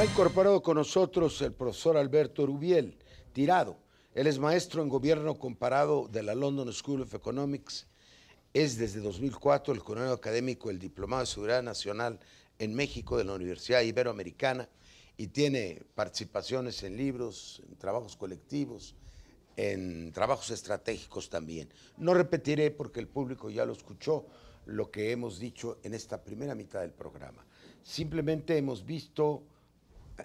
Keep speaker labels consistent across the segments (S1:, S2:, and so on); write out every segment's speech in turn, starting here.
S1: ha incorporado con nosotros el profesor Alberto Rubiel Tirado. Él es maestro en gobierno comparado de la London School of Economics. Es desde 2004 el coronel académico el Diplomado de Seguridad Nacional en México de la Universidad Iberoamericana y tiene participaciones en libros, en trabajos colectivos, en trabajos estratégicos también. No repetiré porque el público ya lo escuchó lo que hemos dicho en esta primera mitad del programa. Simplemente hemos visto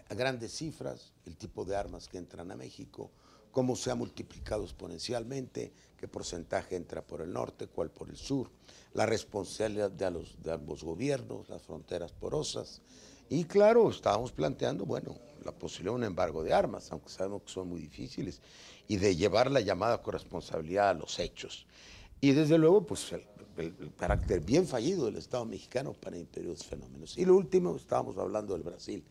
S1: a grandes cifras el tipo de armas que entran a México, cómo se ha multiplicado exponencialmente, qué porcentaje entra por el norte, cuál por el sur, la responsabilidad de, los, ambos gobiernos, las fronteras porosas. Y claro, estábamos planteando, bueno, la posibilidad de un embargo de armas, aunque sabemos que son muy difíciles, y de llevar la llamada corresponsabilidad a los hechos. Y desde luego, pues el, el, carácter bien fallido del Estado mexicano para impedir esos fenómenos. Y lo último, estábamos hablando del Brasil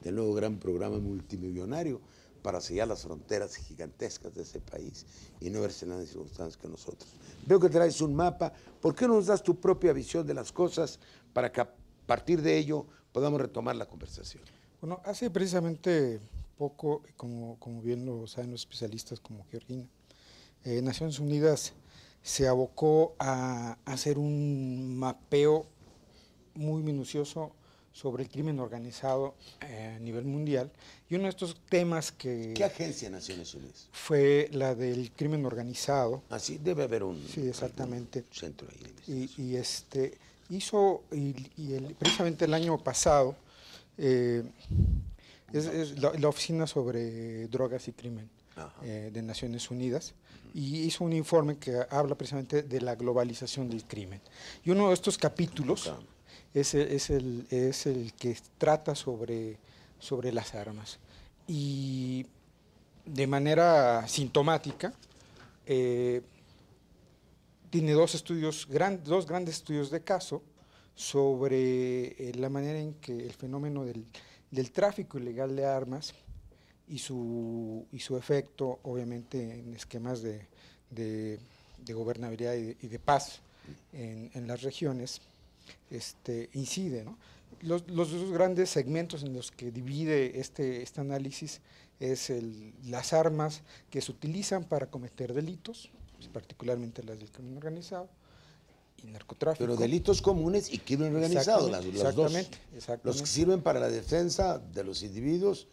S1: del nuevo gran programa multimillonario para sellar las fronteras gigantescas de ese país y no verse en las circunstancias que nosotros. Veo que traes un mapa, ¿por qué no nos das tu propia visión de las cosas para que a partir de ello podamos retomar la conversación?
S2: Bueno, hace precisamente poco, como, bien lo saben los especialistas como Georgina, eh, Naciones Unidas se abocó a hacer un mapeo muy minucioso sobre el crimen organizado eh, a nivel mundial. Y uno de estos temas que... ¿Qué agencia Naciones Unidas? Fue la del crimen organizado. Así ah, debe haber un... exactamente. centro ahí. y, y, este, hizo, y, precisamente el año pasado, eh, la, oficina sobre drogas y crimen eh, de Naciones Unidas y hizo un informe que habla precisamente de la globalización del crimen. Y uno de estos capítulos es, el, que trata sobre, las armas. Y de manera sintomática, eh, tiene dos estudios, dos grandes estudios de caso sobre eh, la manera en que el fenómeno del, tráfico ilegal de armas y su, efecto, obviamente, en esquemas de, gobernabilidad y de, paz en, las regiones, este, incide. Los, los, dos grandes segmentos en los que divide este, este análisis es el, las armas que se utilizan para cometer delitos, pues, particularmente las del crimen organizado, y narcotráfico. Pero delitos
S1: comunes y crimen organizado, las, los exactamente, Exactamente. Los que sirven para la defensa de los individuos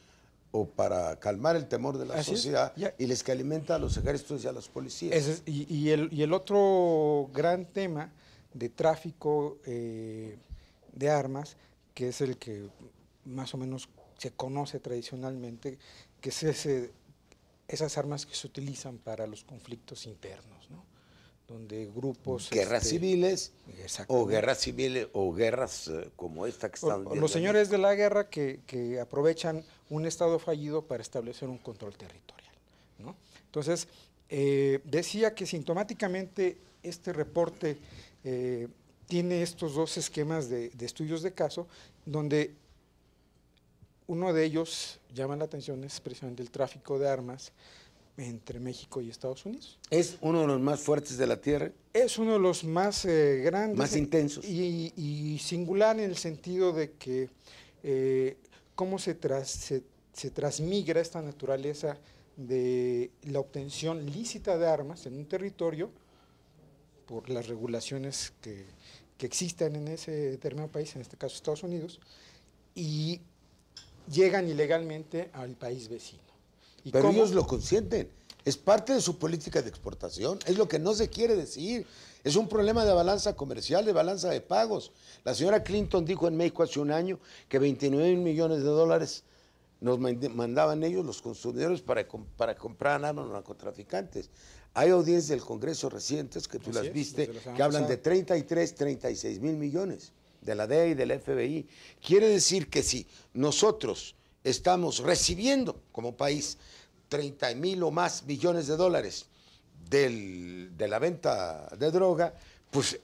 S1: o para calmar el temor de la sociedad y les que alimenta a los ejércitos y a las policías.
S2: y, y, el, y el otro gran tema de tráfico eh, de armas, que es el que más o menos se conoce tradicionalmente, que es esas armas que se utilizan para los conflictos internos, ¿no? donde grupos... Guerras este, civiles o guerras
S1: civiles o guerras eh, como esta que están... los señores
S2: de la guerra que, aprovechan un Estado fallido para establecer un control territorial. Entonces, eh, decía que sintomáticamente este reporte eh, tiene estos dos esquemas de, estudios de caso, donde uno de ellos llama la atención, es precisamente el tráfico de armas entre México y Estados Unidos.
S1: ¿Es uno de los más fuertes de la Tierra?
S2: Es uno de los más eh, grandes. Más intensos. Y, singular en el sentido de que eh, cómo se, se transmigra esta naturaleza de la obtención lícita de armas en un territorio por las regulaciones que, que existen en ese determinado país, en este caso Estados Unidos, y llegan ilegalmente al país vecino.
S1: Pero ellos lo consienten. Es parte de su política de exportación. Es lo que no se quiere decir. Es un problema de balanza comercial, de balanza de pagos. La señora Clinton dijo en México hace un año que 29 millones de dólares nos mandaban ellos los consumidores para, para comprar a los narcotraficantes. Hay audiencias del Congreso recientes que tú las viste, que hablan de 33, 36 mil millones de la DEA y del FBI. Quiere decir que si nosotros estamos recibiendo como país 30 mil o más millones de dólares de la venta de droga, pues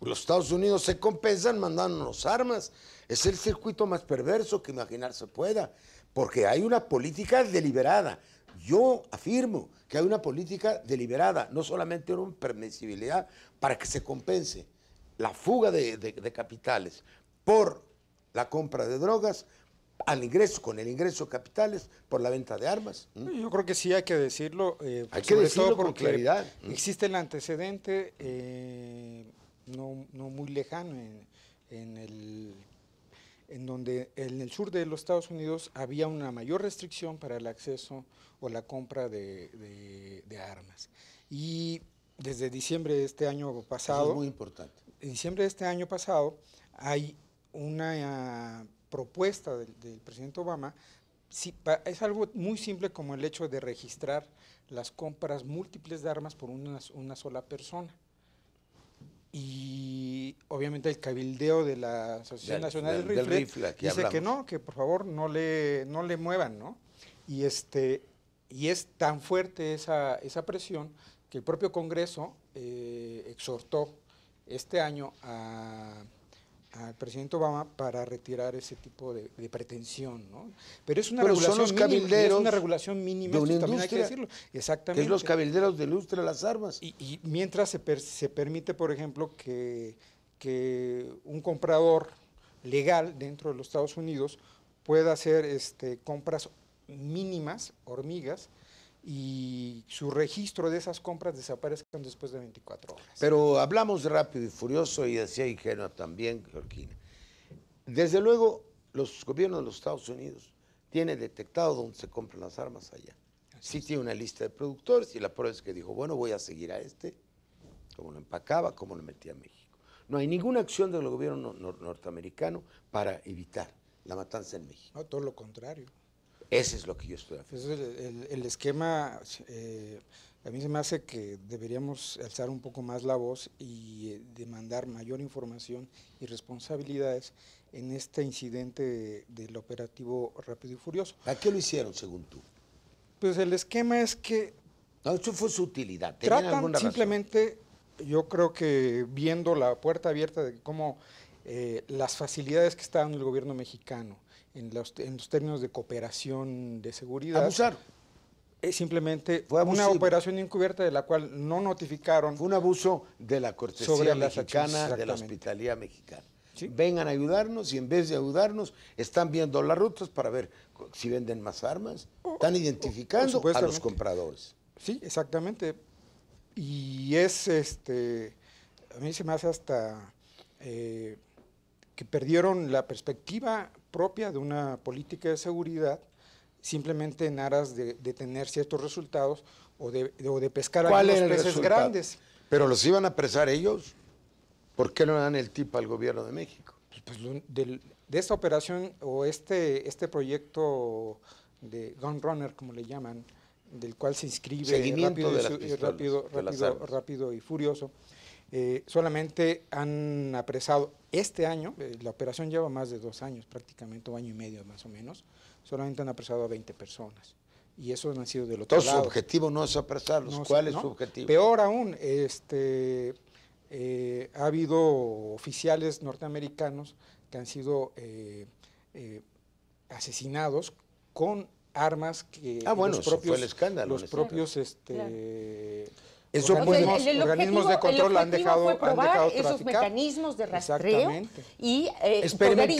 S1: los Estados Unidos se compensan mandándonos armas. Es el circuito más perverso que imaginarse pueda, porque hay una política deliberada yo afirmo que hay una política deliberada, no solamente una permisibilidad para que se compense la fuga de, capitales por la compra de drogas, al ingreso, con el ingreso de capitales por la venta de armas. Yo
S2: creo que sí hay que decirlo. Eh, hay que decirlo con claridad. Existe el antecedente eh, no, muy lejano en el en donde en el sur de los Estados Unidos había una mayor restricción para el acceso o la compra de, armas. Y desde diciembre de este año pasado... es muy importante. En diciembre de este año pasado hay una ah, propuesta del, presidente Obama. Si, es algo muy simple como el hecho de registrar las compras múltiples de armas por una, una sola persona. Y obviamente el cabildeo de la Asociación Nacional del, Rifle, dice que no, que por favor no le, le muevan, ¿no? Y, este, y es tan fuerte esa, presión que el propio Congreso eh, exhortó este año al presidente Obama para retirar ese tipo de, pretensión, ¿no? Pero es una regulación mínima, es una regulación mínima, de una Exactamente. es los cabilderos de lustre las armas. Y, mientras se, se permite, por ejemplo, que que un comprador legal dentro de los Estados Unidos pueda hacer este, compras mínimas, hormigas, y su registro de esas compras desaparezca después de 24
S1: horas. Pero hablamos rápido y furioso y decía ingenua también, Georgina. Desde luego, los gobiernos de los Estados Unidos tienen detectado dónde se compran las armas allá. sí tiene una lista de productores y la prueba es que dijo, bueno, voy a seguir a este, cómo lo empacaba, cómo lo metía a México. No hay ninguna acción del gobierno norteamericano para evitar la matanza en México.
S2: No, todo lo contrario.
S1: Ese es lo que yo estoy
S2: haciendo. el, esquema, eh, a mí se me hace que deberíamos alzar un poco más la voz y eh, demandar mayor información y responsabilidades en este incidente del operativo Rápido y Furioso. ¿A qué lo hicieron, según tú? Pues
S1: el esquema es que... No, eso fue su utilidad.
S2: Tratan simplemente yo creo que viendo la puerta abierta de cómo eh, las facilidades que está dando el gobierno mexicano en los, los términos de cooperación de seguridad. Abusar. Es simplemente Fue una operación encubierta de la cual no notificaron. Fue un abuso de la cortesía sobre mexicana, de la
S1: hospitalidad mexicana. Vengan a ayudarnos y en vez de ayudarnos están viendo las rutas para ver si venden más armas.
S2: Están identificando a los
S1: compradores.
S2: Sí, exactamente y es, este, a mí se me hace hasta eh, que perdieron la perspectiva propia de una política de seguridad simplemente en aras de, tener ciertos resultados o de, o de pescar a peces grandes.
S1: Pero los iban a apresar ellos. ¿Por qué no dan el tip al gobierno de México?
S2: Pues, pues de, de, esta operación o este, este proyecto de Gun Runner, como le llaman, del cual se inscribe rápido, y, rápido, y furioso, eh, solamente han apresado este año, eh, la operación lleva más de dos años, prácticamente un año y medio más o menos, solamente han apresado a 20 personas. Y eso no han sido de otro lado. su objetivo no es apresarlos. ¿Cuál es su objetivo? Peor aún, este, eh, ha habido oficiales norteamericanos que han sido asesinados con armas que ah, bueno, los propios, fue el escándalo, los propios este, claro. Eso organismos de control han dejado, fue esos mecanismos
S3: de rastreo y eh, poder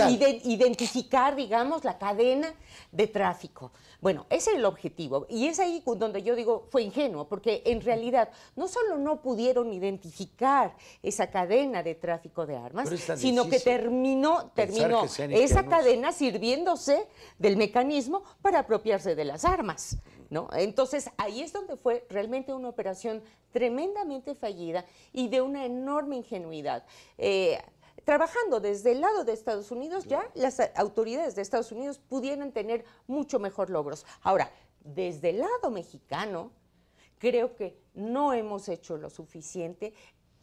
S3: identificar, digamos, la cadena de tráfico. Bueno, ese es el objetivo. Y es ahí donde yo digo fue ingenuo, porque en realidad no solo no pudieron identificar esa cadena de tráfico de armas, sino que terminó, terminó esa cadena sirviéndose del mecanismo para apropiarse de las armas. ¿no? Entonces ahí es donde fue realmente una operación tremendamente fallida y de una enorme ingenuidad. Eh, trabajando desde el lado de Estados Unidos, ya las autoridades de Estados Unidos pudieran tener mucho mejor logros. Ahora, desde el lado mexicano, creo que no hemos hecho lo suficiente.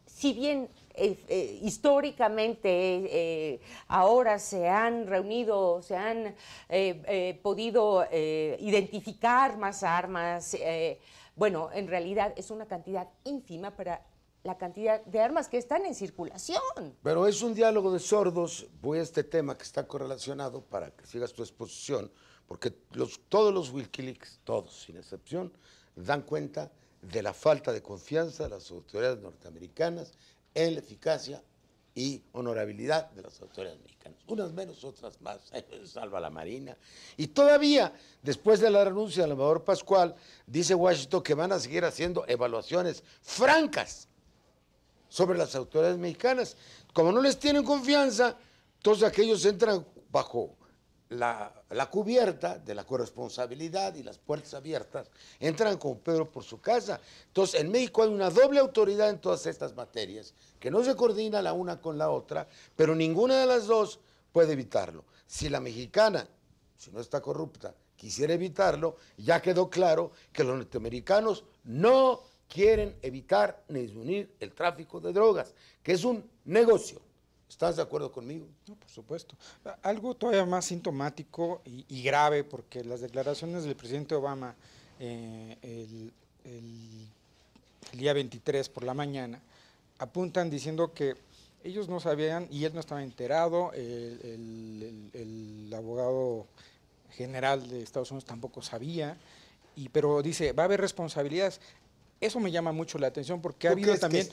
S3: Si bien eh, eh, históricamente ahora se han reunido, se han podido identificar más armas, bueno, en realidad es una cantidad ínfima para la cantidad de armas que están en circulación.
S1: Pero es un diálogo de sordos, voy a este tema que está correlacionado para que sigas tu exposición, porque todos los Wikileaks, todos sin excepción, dan cuenta de la falta de confianza de las autoridades norteamericanas en la eficacia y honorabilidad de las autoridades mexicanas. Unas menos, otras más. Salva la Marina. Y todavía, después de la renuncia del Salvador Pascual, dice Washington que van a seguir haciendo evaluaciones francas sobre las autoridades mexicanas. Como no les tienen confianza, todos aquellos entran bajo la, cubierta de la corresponsabilidad y las puertas abiertas entran con Pedro por su casa. Entonces, en México hay una doble autoridad en todas estas materias, que no se coordina la una con la otra, pero ninguna de las dos puede evitarlo. Si la mexicana, si no está corrupta, quisiera evitarlo, ya quedó claro que los norteamericanos no quieren evitar
S2: ni disminuir el tráfico de drogas, que es un negocio. ¿Estás de acuerdo conmigo? No, por supuesto. Algo todavía más sintomático y, grave, porque las declaraciones del presidente Obama eh, el, día 23 por la mañana apuntan diciendo que ellos no sabían y él no estaba enterado, el, abogado general de Estados Unidos tampoco sabía, y, pero dice, va a haber responsabilidades. Eso me llama mucho la atención porque ha habido también,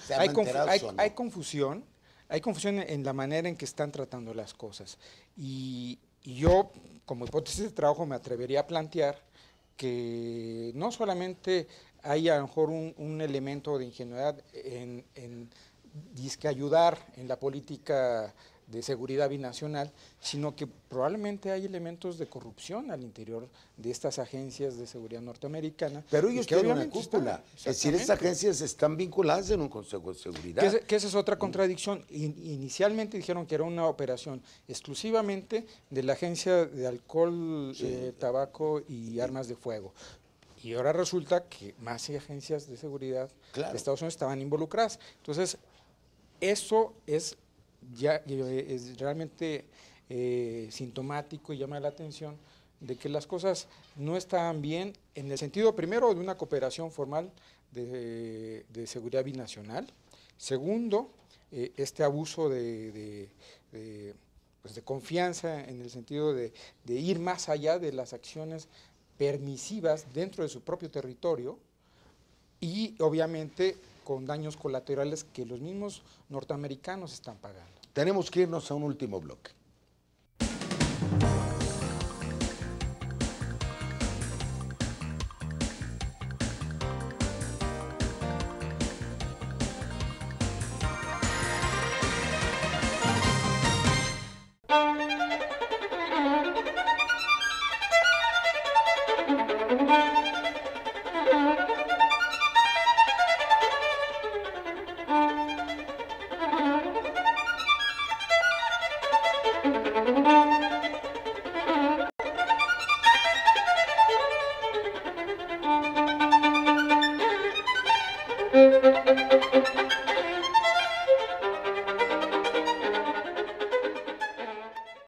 S2: hay confusión hay confusión en la manera en que están tratando las cosas. Y, yo, como hipótesis de trabajo, me atrevería a plantear que no solamente hay a lo mejor un, elemento de ingenuidad en, en ayudar en la política de seguridad binacional, sino que probablemente hay elementos de corrupción al interior de estas agencias de seguridad norteamericana. Pero ellos tienen una cúpula, es decir, estas
S1: agencias están vinculadas en un Consejo de Seguridad. Que,
S2: esa es otra contradicción. inicialmente dijeron que era una operación exclusivamente de la Agencia de Alcohol, eh, Tabaco y Armas de Fuego. Y ahora resulta que más agencias de seguridad de Estados Unidos estaban involucradas. Entonces, eso es ya es realmente eh, sintomático y llama la atención de que las cosas no estaban bien en el sentido primero de una cooperación formal de, seguridad binacional, segundo, eh, este abuso de, de, de, pues, confianza en el sentido de, ir más allá de las acciones permisivas dentro de su propio territorio y obviamente con daños colaterales que los mismos norteamericanos están pagando.
S1: Tenemos que irnos a un último bloque.